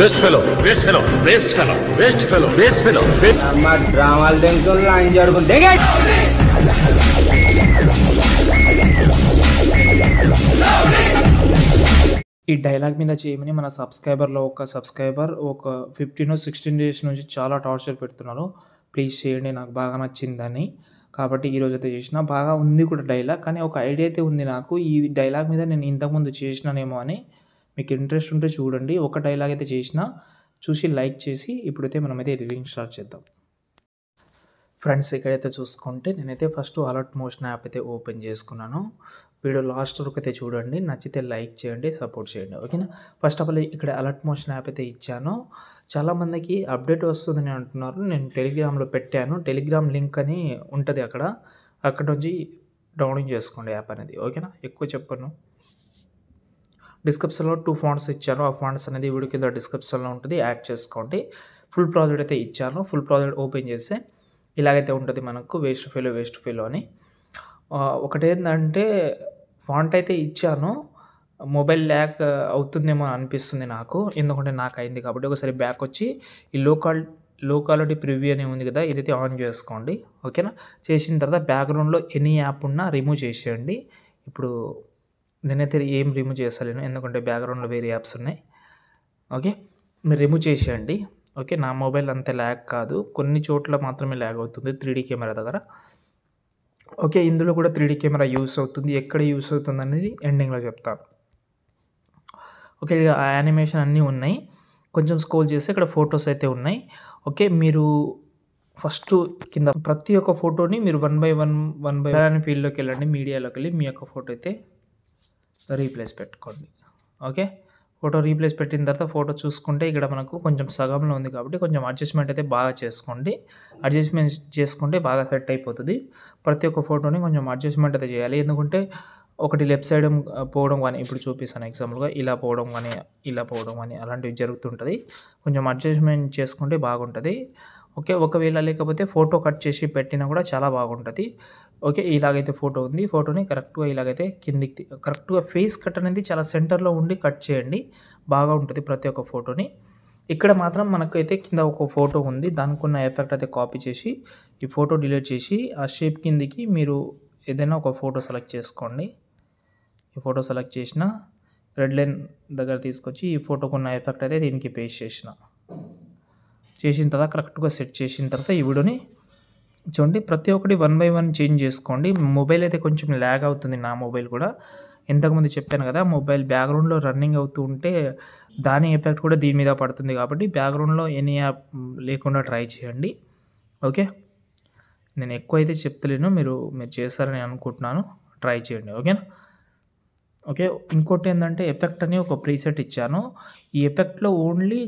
best fellow best fellow best fellow best fellow best fellow আমার ఈ dialogue మీద చేయమని మన సబ్స్క్రైబర్లో ఒక సబ్స్క్రైబర్ ఒక ఫిఫ్టీన్ సిక్స్టీన్ డేస్ నుంచి చాలా టార్చర్ పెడుతున్నారు ప్లీజ్ చేయండి నాకు బాగా నచ్చిందని కాబట్టి ఈరోజు అయితే చేసిన బాగా ఉంది కూడా డైలాగ్ కానీ ఒక ఐడియా అయితే ఉంది నాకు ఈ డైలాగ్ మీద నేను ఇంతకుముందు చేసినానేమో అని మీకు ఇంట్రెస్ట్ ఉంటే చూడండి ఒక డైలాగ్ అయితే చేసినా చూసి లైక్ చేసి ఇప్పుడైతే మనమైతే రివింగ్ స్టార్ట్ చేద్దాం ఫ్రెండ్స్ ఇక్కడైతే చూసుకుంటే నేనైతే ఫస్ట్ అలర్ట్ మోషన్ యాప్ అయితే ఓపెన్ చేసుకున్నాను వీడియో లాస్ట్ వరకు అయితే చూడండి నచ్చితే లైక్ చేయండి సపోర్ట్ చేయండి ఓకేనా ఫస్ట్ ఆఫ్ ఆల్ ఇక్కడ అలర్ట్ మోషన్ యాప్ అయితే ఇచ్చాను చాలామందికి అప్డేట్ వస్తుందని అంటున్నారు నేను టెలిగ్రామ్లో పెట్టాను టెలిగ్రామ్ లింక్ అని ఉంటుంది అక్కడ అక్కడ నుంచి డౌన్లోడ్ చేసుకోండి యాప్ అనేది ఓకేనా ఎక్కువ చెప్పను డిస్క్రిప్షన్లో టూ ఫాండ్స్ ఇచ్చాను ఆ ఫాండ్స్ అనేది వీడియో కింద డిస్క్రిప్షన్లో ఉంటుంది యాడ్ చేసుకోండి ఫుల్ ప్రాజెక్ట్ అయితే ఇచ్చాను ఫుల్ ప్రాజెక్ట్ ఓపెన్ చేస్తే ఇలాగైతే ఉంటుంది మనకు వేస్ట్ ఫీలో వేస్ట్ ఫీలో అని ఒకటేంటంటే ఫాంట్ అయితే ఇచ్చాను మొబైల్ ల్యాక్ అవుతుందేమో అనిపిస్తుంది నాకు ఎందుకంటే నాకు అయింది కాబట్టి ఒకసారి బ్యాక్ వచ్చి ఈ లోకల్ లోకాలిటీ ప్రివ్యూ అనే ఉంది కదా ఇదైతే ఆన్ చేసుకోండి ఓకేనా చేసిన తర్వాత బ్యాక్గ్రౌండ్లో ఎనీ యాప్ ఉన్నా రిమూవ్ చేసేయండి ఇప్పుడు నేనైతే ఏం రిమూవ్ చేస్తలేను ఎందుకంటే బ్యాక్గ్రౌండ్లో వేరే యాప్స్ ఉన్నాయి ఓకే మీరు రిమూవ్ చేసేయండి ఓకే నా మొబైల్ అంత ల్యాగ్ కాదు కొన్ని చోట్ల మాత్రమే ల్యాగ్ అవుతుంది త్రీ కెమెరా దగ్గర ఓకే ఇందులో కూడా త్రీ కెమెరా యూస్ అవుతుంది ఎక్కడ యూస్ అవుతుంది అనేది ఎండింగ్లో చెప్తాను ఓకే ఆ యానిమేషన్ అన్నీ ఉన్నాయి కొంచెం స్కోల్ చేస్తే ఇక్కడ ఫొటోస్ అయితే ఉన్నాయి ఓకే మీరు ఫస్ట్ కింద ప్రతి ఒక్క ఫోటోని మీరు one by one one by one ఫీల్డ్లోకి వెళ్ళండి మీడియాలోకి వెళ్ళి మీ యొక్క ఫోటో అయితే రీప్లేస్ పెట్టుకోండి ఓకే ఫోటో రీప్లేస్ పెట్టిన తర్వాత ఫోటో చూసుకుంటే ఇక్కడ మనకు కొంచెం సగంలో ఉంది కాబట్టి కొంచెం అడ్జస్ట్మెంట్ అయితే బాగా చేసుకోండి అడ్జస్ట్మెంట్ చేసుకుంటే బాగా సెట్ అయిపోతుంది ప్రతి ఒక్క ఫోటోని కొంచెం అడ్జస్ట్మెంట్ అయితే చేయాలి ఎందుకంటే ఒకటి లెఫ్ట్ సైడ్ పోవడం కానీ ఇప్పుడు చూపిస్తాను ఎగ్జాంపుల్గా ఇలా పోవడం కానీ ఇలా పోవడం కానీ అలాంటివి జరుగుతుంటుంది కొంచెం అడ్జస్ట్మెంట్ చేసుకుంటే బాగుంటుంది ఓకే ఒకవేళ లేకపోతే ఫోటో కట్ చేసి పెట్టినా కూడా చాలా బాగుంటుంది ఓకే ఇలాగైతే ఫోటో ఉంది ఫోటోని కరెక్ట్గా ఇలాగైతే కిందికి కరెక్ట్గా ఫేస్ కట్ అనేది చాలా సెంటర్లో ఉండి కట్ చేయండి బాగా ఉంటుంది ప్రతి ఒక్క ఫోటోని ఇక్కడ మాత్రం మనకైతే కింద ఒక ఫోటో ఉంది దానికి ఉన్న ఎఫెక్ట్ అయితే కాపీ చేసి ఈ ఫోటో డిలీట్ చేసి ఆ షేప్ కిందికి మీరు ఏదైనా ఒక ఫోటో సెలెక్ట్ చేసుకోండి ఈ ఫోటో సెలెక్ట్ చేసిన రెడ్ లైన్ దగ్గర తీసుకొచ్చి ఈ ఫోటోకున్న ఎఫెక్ట్ అయితే దీనికి పేస్ట్ చేసిన చేసిన తర్వాత కరెక్ట్గా సెట్ చేసిన తర్వాత ఈ వీడియోని చూడండి ప్రతి ఒక్కటి వన్ బై వన్ చేంజ్ చేసుకోండి మొబైల్ అయితే కొంచెం ల్యాగ్ అవుతుంది నా మొబైల్ కూడా ఇంతకుముందు చెప్పాను కదా మొబైల్ బ్యాక్గ్రౌండ్లో రన్నింగ్ అవుతూ ఉంటే దాని ఎఫెక్ట్ కూడా దీని మీద పడుతుంది కాబట్టి బ్యాక్గ్రౌండ్లో ఎనీ యాప్ లేకుండా ట్రై చేయండి ఓకే నేను ఎక్కువ అయితే చెప్తలేను మీరు మీరు చేస్తారని అనుకుంటున్నాను ట్రై చేయండి ఓకేనా ఓకే ఇంకోటి ఏంటంటే ఎఫెక్ట్ అని ఒక ప్రీసెట్ ఇచ్చాను ఈ ఎఫెక్ట్లో ఓన్లీ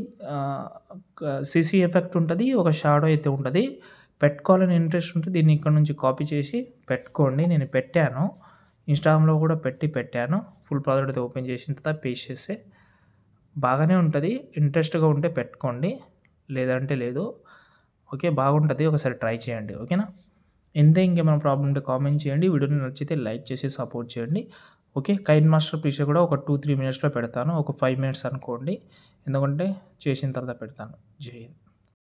సిసి ఎఫెక్ట్ ఉంటుంది ఒక షాడో అయితే ఉంటుంది పెట్టుకోవాలని ఇంట్రెస్ట్ ఉంటే దీన్ని ఇక్కడ నుంచి కాపీ చేసి పెట్టుకోండి నేను పెట్టాను ఇన్స్టాగ్రామ్లో కూడా పెట్టి పెట్టాను ఫుల్ ప్రాజెక్ట్ అయితే ఓపెన్ చేసిన తర్వాత పేస్ చేస్తే బాగానే ఉంటుంది ఇంట్రెస్ట్గా ఉంటే పెట్టుకోండి లేదంటే లేదు ఓకే బాగుంటుంది ఒకసారి ట్రై చేయండి ఓకేనా ఎంత ఇంకేమైనా ప్రాబ్లం ఉంటే కామెంట్ చేయండి వీడియోని నచ్చితే లైక్ చేసి సపోర్ట్ చేయండి ఓకే కైన్ మాస్టర్ పీస్ కూడా ఒక టూ త్రీ మినిట్స్లో పెడతాను ఒక ఫైవ్ మినిట్స్ అనుకోండి ఎందుకంటే చేసిన తర్వాత పెడతాను జై హింద్